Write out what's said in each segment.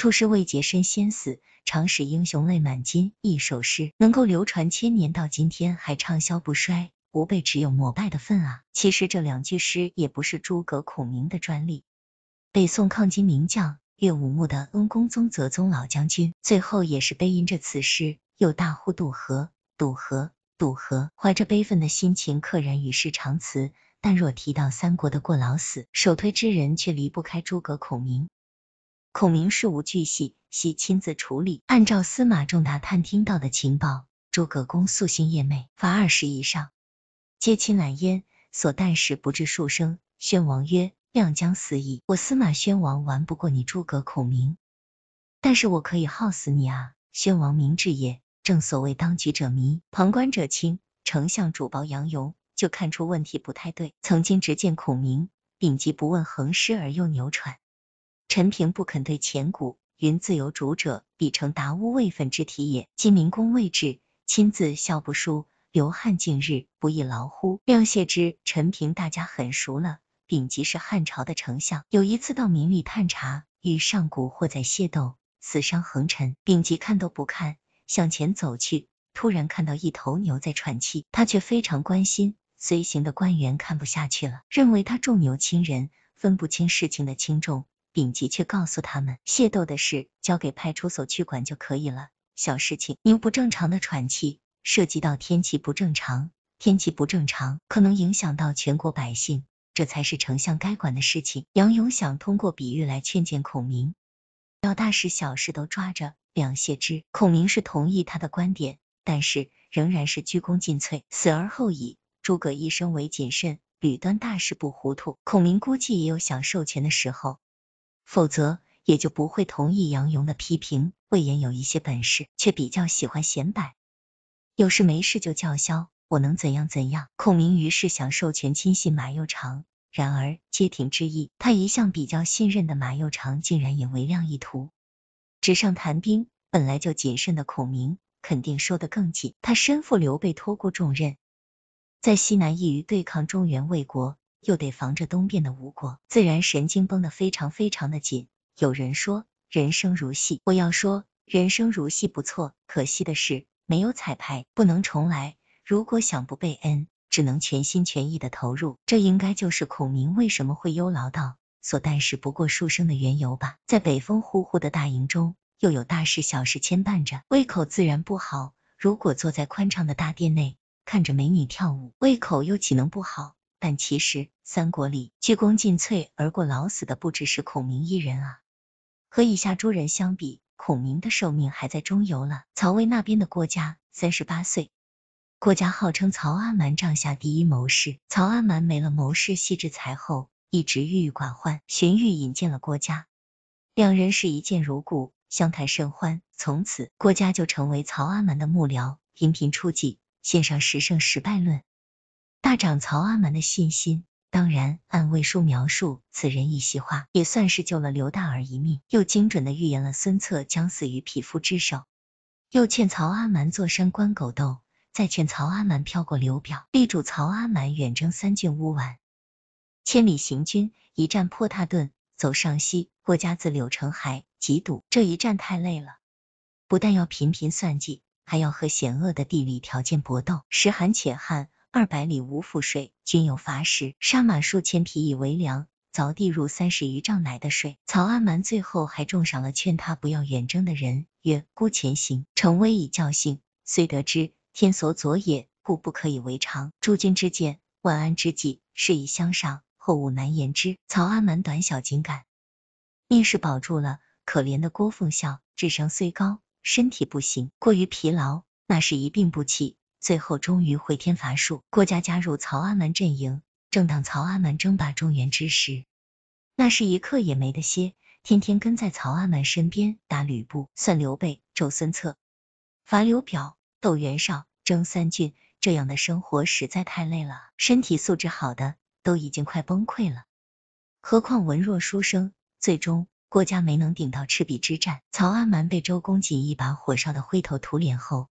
出师未捷身先死，常使英雄泪满襟。一首诗能够流传千年到今天还畅销不衰，吾辈只有膜拜的份啊！其实这两句诗也不是诸葛孔明的专利。北宋抗金名将岳武穆的恩公宗泽宗老将军，最后也是背吟着此诗，又大呼渡河，渡河，渡河，怀着悲愤的心情，溘然与世长辞。但若提到三国的过劳死，首推之人却离不开诸葛孔明。孔明事无巨细，悉亲自处理。按照司马仲达探听到的情报，诸葛公夙兴夜寐，罚二十以上，皆亲揽焉，所待时不至数生。宣王曰：亮将死矣。我司马宣王玩不过你诸葛孔明，但是我可以耗死你啊！宣王明智也，正所谓当局者迷，旁观者清。丞相主薄杨勇就看出问题不太对，曾经直谏孔明，秉机不问横尸而又牛喘。陈平不肯对前古云自由主者，彼成达屋位分之体也。今明公未至，亲自孝不书，刘汉近日，不亦劳乎？亮谢之。陈平大家很熟了。丙吉是汉朝的丞相，有一次到民里探查，与上古或在械斗，死伤横陈。丙吉看都不看，向前走去，突然看到一头牛在喘气，他却非常关心。随行的官员看不下去了，认为他重牛轻人，分不清事情的轻重。丙吉却告诉他们，械斗的事交给派出所去管就可以了，小事情。您不正常的喘气，涉及到天气不正常，天气不正常可能影响到全国百姓，这才是丞相该管的事情。杨勇想通过比喻来劝谏孔明，要大事小事都抓着两谢之。孔明是同意他的观点，但是仍然是鞠躬尽瘁，死而后已。诸葛一生为谨慎，屡端大事不糊涂。孔明估计也有想授权的时候。否则，也就不会同意杨勇的批评。魏延有一些本事，却比较喜欢显摆，有事没事就叫嚣，我能怎样怎样。孔明于是想授权亲信马幼长，然而街亭之役，他一向比较信任的马幼长竟然也为亮意图，纸上谈兵。本来就谨慎的孔明，肯定收得更紧。他身负刘备托孤重任，在西南一隅对抗中原魏国。又得防着东边的吴国，自然神经绷得非常非常的紧。有人说人生如戏，我要说人生如戏不错，可惜的是没有彩排，不能重来。如果想不被恩，只能全心全意的投入。这应该就是孔明为什么会忧劳到所但是不过数生的缘由吧。在北风呼呼的大营中，又有大事小事牵绊着，胃口自然不好。如果坐在宽敞的大殿内，看着美女跳舞，胃口又岂能不好？但其实三国里鞠躬尽瘁而过老死的不只是孔明一人啊，和以下诸人相比，孔明的寿命还在中游了。曹魏那边的郭嘉三十八岁，郭嘉号称曹阿瞒帐下第一谋士，曹阿瞒没了谋士细致才后，一直郁郁寡欢。荀彧引荐了郭嘉，两人是一见如故，相谈甚欢，从此郭嘉就成为曹阿瞒的幕僚，频频出计，献上十胜十败论。大长曹阿瞒的信心，当然按魏书描述，此人一席话也算是救了刘大儿一命，又精准的预言了孙策将死于匹夫之手。又劝曹阿瞒坐山观狗斗，再劝曹阿瞒飘过刘表，力主曹阿瞒远征三郡乌丸。千里行军，一战破蹋顿，走上西过家自柳城海，几堵。这一战太累了，不但要频频算计，还要和险恶的地理条件搏斗，时寒且旱。二百里无赋税，均有乏食，杀马数千匹以为粮，凿地入三十余丈来的水。曹阿瞒最后还重赏了劝他不要远征的人，曰：“孤前行，成威以教性。虽得之，天所佐也，故不可以为常。诸君之见，万安之计，是以相赏，后无难言之。”曹阿瞒短小精干，命是保住了。可怜的郭奉孝，智商虽高，身体不行，过于疲劳，那是一病不起。最后终于回天乏术，郭嘉加入曹阿瞒阵营。正当曹阿瞒争霸中原之时，那是一刻也没得歇，天天跟在曹阿瞒身边打吕布、算刘备、周孙策、伐刘表、斗袁绍、争三郡，这样的生活实在太累了，身体素质好的都已经快崩溃了，何况文弱书生。最终，郭嘉没能顶到赤壁之战，曹阿瞒被周公瑾一把火烧的灰头土脸后，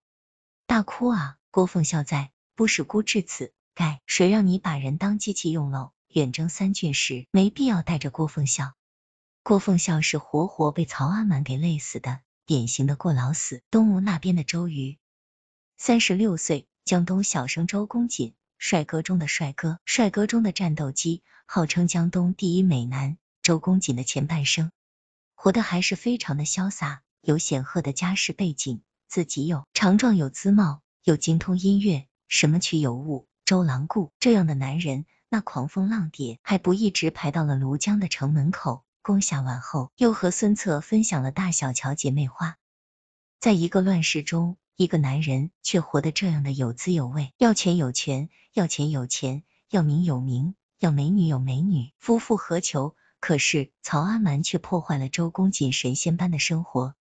大哭啊！郭奉孝在，不使孤至此，该谁让你把人当机器用喽？远征三郡时，没必要带着郭奉孝。郭奉孝是活活被曹阿瞒给累死的，典型的过劳死。东吴那边的周瑜，三十六岁，江东小生周公瑾，帅哥中的帅哥，帅哥中的战斗机，号称江东第一美男。周公瑾的前半生，活的还是非常的潇洒，有显赫的家世背景，自己有长壮有姿貌。又精通音乐，什么曲有误，周郎顾这样的男人，那狂风浪蝶还不一直排到了庐江的城门口。攻下完后，又和孙策分享了大小乔姐妹花。在一个乱世中，一个男人却活得这样的有滋有味，要钱有权，要钱有钱，要名有名，要美女有美女，夫复何求？可是曹阿瞒却破坏了周公瑾神仙般的生活。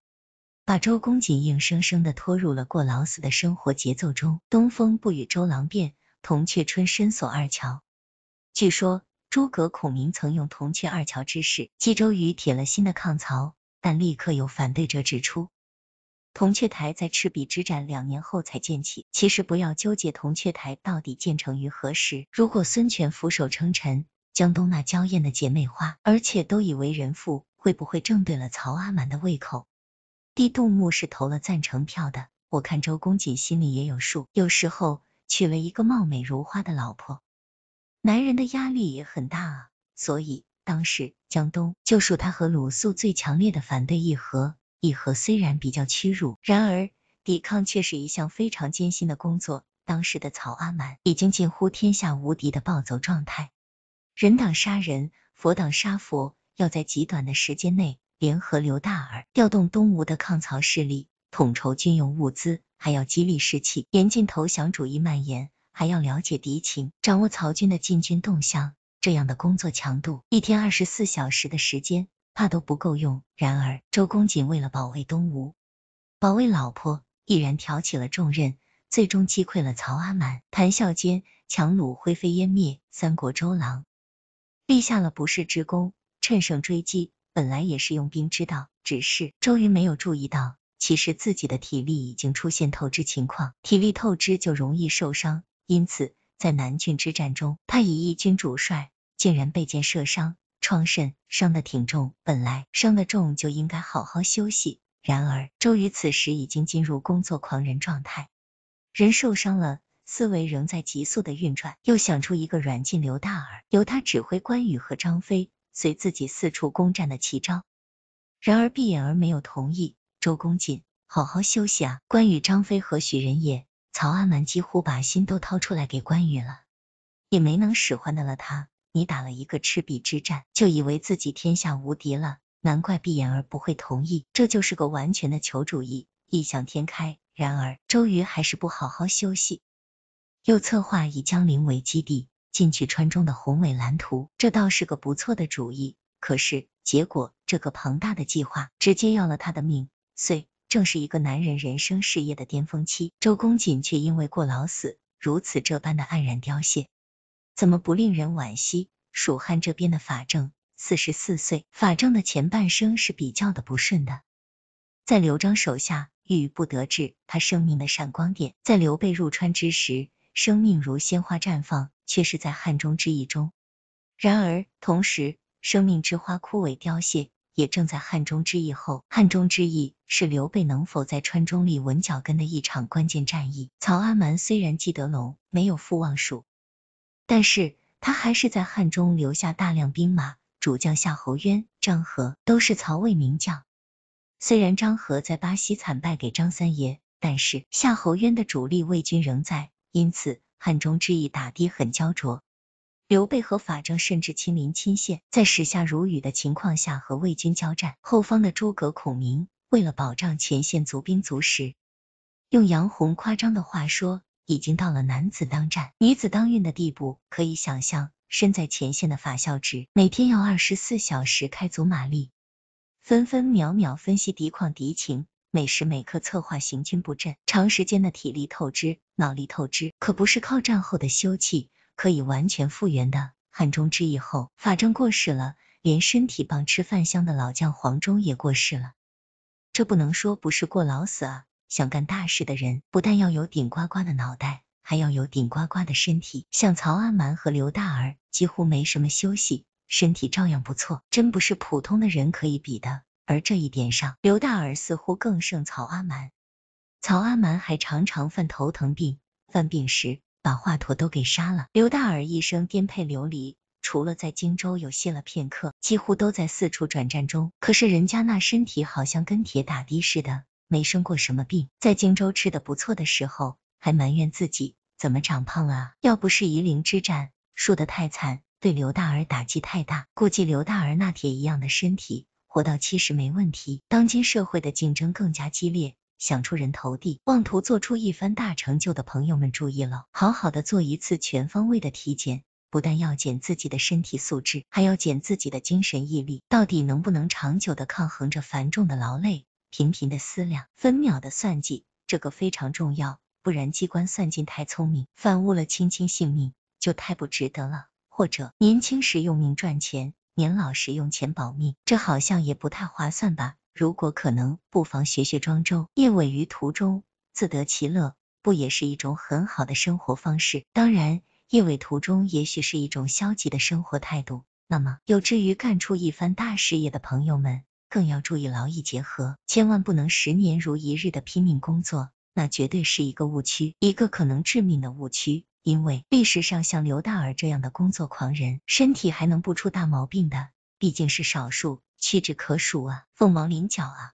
把周公瑾硬生生的拖入了过劳死的生活节奏中。东风不与周郎便，铜雀春深锁二乔。据说诸葛孔明曾用铜雀二乔之事激周瑜铁了心的抗曹，但立刻有反对者指出，铜雀台在赤壁之战两年后才建起。其实不要纠结铜雀台到底建成于何时。如果孙权俯首称臣，江东那娇艳的姐妹花，而且都已为人妇，会不会正对了曹阿瞒的胃口？帝杜牧是投了赞成票的，我看周公瑾心里也有数。有时候娶了一个貌美如花的老婆，男人的压力也很大啊。所以当时江东就属他和鲁肃最强烈的反对议和。议和虽然比较屈辱，然而抵抗却是一项非常艰辛的工作。当时的曹阿瞒已经近乎天下无敌的暴走状态，人挡杀人，佛挡杀佛，要在极短的时间内。联合刘大耳，调动东吴的抗曹势力，统筹军用物资，还要激励士气，严禁投降主义蔓延，还要了解敌情，掌握曹军的进军动向。这样的工作强度，一天二十四小时的时间，怕都不够用。然而，周公瑾为了保卫东吴，保卫老婆，毅然挑起了重任，最终击溃了曹阿瞒。谈笑间，强弩灰飞烟灭。三国周郎立下了不世之功，趁胜追击。本来也是用兵之道，只是周瑜没有注意到，其实自己的体力已经出现透支情况，体力透支就容易受伤，因此在南郡之战中，他以一军主帅竟然被箭射伤，创甚，伤的挺重。本来伤的重就应该好好休息，然而周瑜此时已经进入工作狂人状态，人受伤了，思维仍在急速的运转，又想出一个软禁刘大耳，由他指挥关羽和张飞。随自己四处攻占的奇招，然而闭眼儿没有同意。周公瑾，好好休息啊！关羽、张飞何许人也？曹阿瞒几乎把心都掏出来给关羽了，也没能使唤的了他。你打了一个赤壁之战，就以为自己天下无敌了？难怪闭眼儿不会同意，这就是个完全的求主意，异想天开。然而周瑜还是不好好休息，又策划以江陵为基地。进去川中的宏伟蓝图，这倒是个不错的主意。可是，结果这个庞大的计划直接要了他的命。遂正是一个男人人生事业的巅峰期，周公瑾却因为过劳死，如此这般的黯然凋谢，怎么不令人惋惜？蜀汉这边的法正，四十四岁，法正的前半生是比较的不顺的，在刘璋手下郁郁不得志。他生命的闪光点，在刘备入川之时。生命如鲜花绽放，却是在汉中之役中；然而，同时生命之花枯萎凋谢，也正在汉中之役后。汉中之役是刘备能否在川中立稳脚跟的一场关键战役。曹阿瞒虽然既得陇，没有复望蜀，但是他还是在汉中留下大量兵马。主将夏侯渊、张合都是曹魏名将。虽然张合在巴西惨败给张三爷，但是夏侯渊的主力魏军仍在。因此，汉中之役打的很焦灼。刘备和法正甚至亲临亲县，在时下如雨的情况下和魏军交战。后方的诸葛孔明为了保障前线足兵足食，用杨红夸张的话说，已经到了男子当战，女子当运的地步。可以想象，身在前线的法孝直每天要二十四小时开足马力，分分秒秒分析敌况敌情。每时每刻策划行军布阵，长时间的体力透支、脑力透支，可不是靠战后的休憩可以完全复原的。汉中之役后，法正过世了，连身体棒、吃饭香的老将黄忠也过世了，这不能说不是过劳死啊！想干大事的人，不但要有顶呱呱的脑袋，还要有顶呱呱的身体。像曹阿瞒和刘大儿，几乎没什么休息，身体照样不错，真不是普通的人可以比的。而这一点上，刘大耳似乎更胜曹阿瞒。曹阿瞒还常常犯头疼病，犯病时把华佗都给杀了。刘大耳一生颠沛流离，除了在荆州有歇了片刻，几乎都在四处转战中。可是人家那身体好像跟铁打的似的，没生过什么病。在荆州吃的不错的时候，还埋怨自己怎么长胖了。要不是夷陵之战输的太惨，对刘大耳打击太大，估计刘大耳那铁一样的身体。活到七十没问题，当今社会的竞争更加激烈，想出人头地，妄图做出一番大成就的朋友们注意了，好好的做一次全方位的体检，不但要检自己的身体素质，还要检自己的精神毅力，到底能不能长久的抗衡着繁重的劳累，频频的思量，分秒的算计，这个非常重要，不然机关算尽太聪明，反误了卿卿性命，就太不值得了。或者年轻时用命赚钱。年老时用钱保命，这好像也不太划算吧。如果可能，不妨学学庄周，夜尾于途中，自得其乐，不也是一种很好的生活方式？当然，夜尾途中也许是一种消极的生活态度。那么，有志于干出一番大事业的朋友们，更要注意劳逸结合，千万不能十年如一日的拼命工作，那绝对是一个误区，一个可能致命的误区。因为历史上像刘大耳这样的工作狂人，身体还能不出大毛病的，毕竟是少数，屈指可数啊，凤毛麟角啊。